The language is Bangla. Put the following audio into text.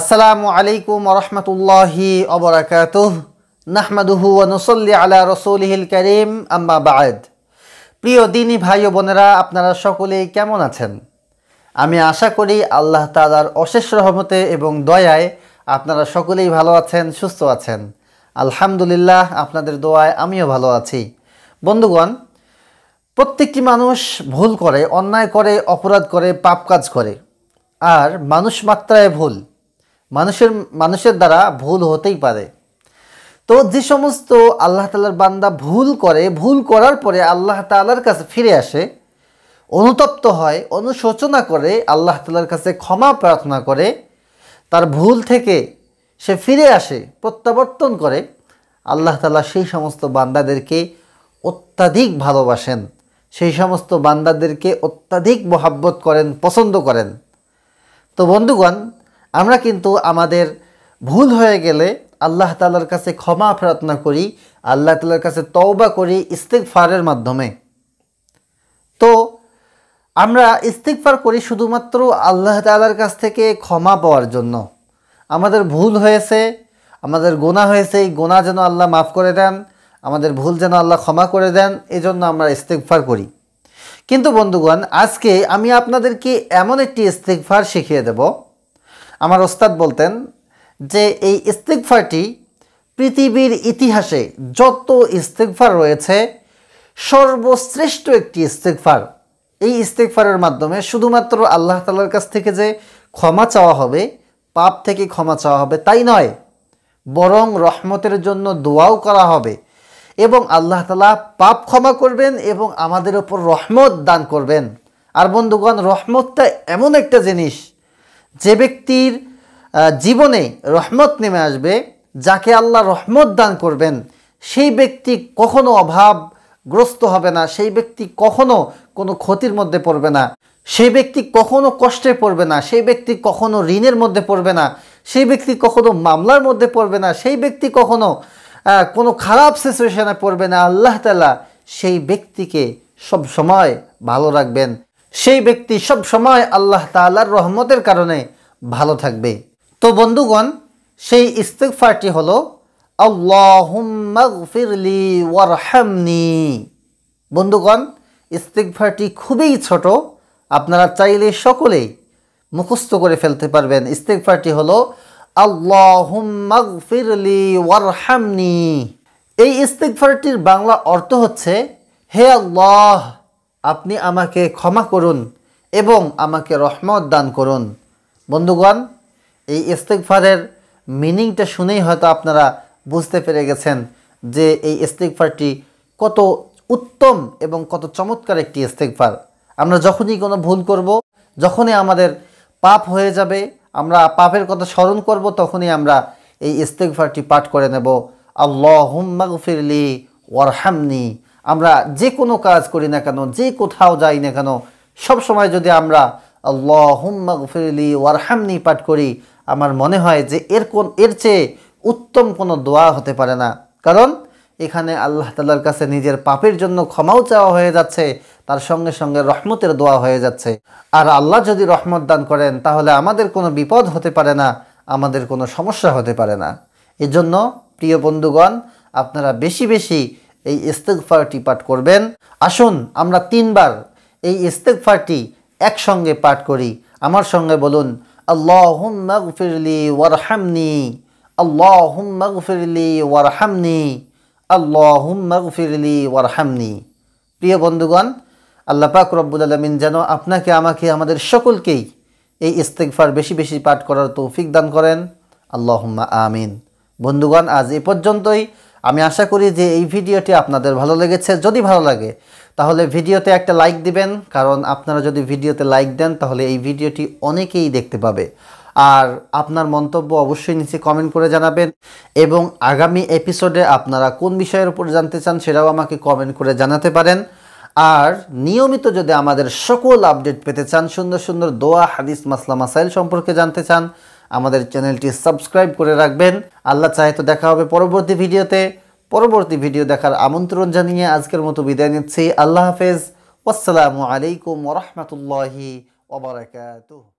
আসসালামু আলাইকুম রহমতুল্লাহি অবরাকাতুহ নাহমাদুহু নসল্লি আলা রসুলহিল করিম আম্মা বায়দ প্রিয় দিনী ভাই ও বোনেরা আপনারা সকলে কেমন আছেন আমি আশা করি আল্লাহ তালার অশেষ রহমতে এবং দয়ায় আপনারা সকলেই ভালো আছেন সুস্থ আছেন আলহামদুলিল্লাহ আপনাদের দোয়ায় আমিও ভালো আছি বন্ধুগণ প্রত্যেকটি মানুষ ভুল করে অন্যায় করে অপরাধ করে পাপ কাজ করে আর মানুষ মাত্রায় ভুল মানুষের মানুষের দ্বারা ভুল হতেই পারে তো যে সমস্ত আল্লাহ তালার বান্দা ভুল করে ভুল করার পরে আল্লাহ তালার কাছে ফিরে আসে অনুতপ্ত হয় অনুশোচনা করে আল্লাহ তালার কাছে ক্ষমা প্রার্থনা করে তার ভুল থেকে সে ফিরে আসে প্রত্যাবর্তন করে আল্লাহ তালা সেই সমস্ত বান্দাদেরকে অত্যাধিক ভালোবাসেন সেই সমস্ত বান্দাদেরকে অত্যাধিক মহাব্বত করেন পছন্দ করেন তো বন্ধুগণ আমরা কিন্তু আমাদের ভুল হয়ে গেলে আল্লাহ তালার কাছে ক্ষমা প্রার্থনা করি আল্লাহ তালার কাছে তওবা করি ফারের মাধ্যমে তো আমরা ফার করি শুধুমাত্র আল্লাহ তালার কাছ থেকে ক্ষমা পাওয়ার জন্য আমাদের ভুল হয়েছে আমাদের গোনা হয়েছে এই গোনা যেন আল্লাহ মাফ করে দেন আমাদের ভুল যেন আল্লাহ ক্ষমা করে দেন এজন্য আমরা ইস্তেকফার করি কিন্তু বন্ধুগণ আজকে আমি আপনাদেরকে এমন একটি ফার শিখিয়ে দেবো আমার ওস্তাদ বলতেন যে এই ইস্তেকফারটি পৃথিবীর ইতিহাসে যত ইস্তেকফার রয়েছে সর্বশ্রেষ্ঠ একটি ইস্তেকফার এই ইস্তেকফারের মাধ্যমে শুধুমাত্র আল্লাহ তালার কাছ থেকে যে ক্ষমা চাওয়া হবে পাপ থেকে ক্ষমা চাওয়া হবে তাই নয় বরং রহমতের জন্য দোয়াও করা হবে এবং আল্লাহ তালা পাপ ক্ষমা করবেন এবং আমাদের ওপর রহমত দান করবেন আর বন্ধুগণ রহমতটা এমন একটা জিনিস যে ব্যক্তির জীবনে রহমত নেমে আসবে যাকে আল্লাহ রহমত দান করবেন সেই ব্যক্তি কখনো অভাবগ্রস্ত হবে না সেই ব্যক্তি কখনো কোনো ক্ষতির মধ্যে পড়বে না সেই ব্যক্তি কখনো কষ্টে পড়বে না সেই ব্যক্তি কখনো ঋণের মধ্যে পড়বে না সেই ব্যক্তি কখনো মামলার মধ্যে পড়বে না সেই ব্যক্তি কখনো কোনো খারাপ সিচুয়েশানে পড়বে না আল্লাহ তালা সেই ব্যক্তিকে সব সময় ভালো রাখবেন সেই ব্যক্তি সব সময় আল্লাহ তালার রহমতের কারণে ভালো থাকবে তো বন্ধুগণ সেই ইস্তেকফারটি হল আল্লাহমলি ওয়ারহামনি বন্ধুগণ ইস্তেকফারটি খুবই ছোট আপনারা চাইলে সকলেই মুখস্থ করে ফেলতে পারবেন ইস্তেকফারটি হল আল্লাহমলি ওয়ারহামনি এই ইস্তেকফারটির বাংলা অর্থ হচ্ছে হে আল্লাহ আপনি আমাকে ক্ষমা করুন এবং আমাকে রহমত দান করুন বন্ধুগণ এই ইস্তেকফারের মিনিংটা শুনেই হয়তো আপনারা বুঝতে পেরে গেছেন যে এই ইস্তেকফারটি কত উত্তম এবং কত চমৎকার একটি ইস্তেকফার আমরা যখনই কোনো ভুল করব যখনই আমাদের পাপ হয়ে যাবে আমরা পাপের কথা স্মরণ করব তখনই আমরা এই ইস্তেকফারটি পাঠ করে নেব আল্লাহ হুম্মাগফিরলি ওয়ারহামনি আমরা যে কোনো কাজ করি না কেন যে কোথাও যাই না কেন সব সময় যদি আমরা আল্লাহ হুম্মা গফিরলি ওয়ারহামনি পাঠ করি আমার মনে হয় যে এর কোন এর চেয়ে উত্তম কোনো দোয়া হতে পারে না কারণ এখানে আল্লাহ তাল্লার কাছে নিজের পাপের জন্য ক্ষমাও চাওয়া হয়ে যাচ্ছে তার সঙ্গে সঙ্গে রহমতের দোয়া হয়ে যাচ্ছে আর আল্লাহ যদি রহমত দান করেন তাহলে আমাদের কোনো বিপদ হতে পারে না আমাদের কোনো সমস্যা হতে পারে না এজন্য প্রিয় বন্ধুগণ আপনারা বেশি বেশি এই ইস্তেকফারটি পাঠ করবেন আসুন আমরা তিনবার এই ইস্তেকফারটি একসঙ্গে পাঠ করি আমার সঙ্গে বলুন আল্লাহুম্মা ওয়ারহামনি আল্লাহুম্মা ওয়ারহামনি আল্লাহুম্মা ওয়ারহামনি প্রিয় বন্ধুগণ আল্লাহ পাক রব্বুল আলমিন যেন আপনাকে আমাকে আমাদের সকলকেই এই ইস্তেকফার বেশি বেশি পাঠ করার তৌফিক দান করেন আল্লাহ আমিন বন্ধুগণ আজ এ পর্যন্তই আমি আশা করি যে এই ভিডিওটি আপনাদের ভালো লেগেছে যদি ভালো লাগে তাহলে ভিডিওতে একটা লাইক দিবেন কারণ আপনারা যদি ভিডিওতে লাইক দেন তাহলে এই ভিডিওটি অনেকেই দেখতে পাবে আর আপনার মন্তব্য অবশ্যই নিচে কমেন্ট করে জানাবেন এবং আগামী এপিসোডে আপনারা কোন বিষয়ের উপর জানতে চান সেটাও আমাকে কমেন্ট করে জানাতে পারেন আর নিয়মিত যদি আমাদের সকল আপডেট পেতে চান সুন্দর সুন্দর দোয়া হাদিস মাসলা মাসাইল সম্পর্কে জানতে চান আমাদের চ্যানেলটি সাবস্ক্রাইব করে রাখবেন আল্লাহ চাহে তো দেখা হবে পরবর্তী ভিডিওতে পরবর্তী ভিডিও দেখার আমন্ত্রণ জানিয়ে আজকের মতো বিদায় নিচ্ছি আল্লাহ হাফেজ আসসালামু আলাইকুম ওরহমতুল্লাহি ওবরাকাতুহ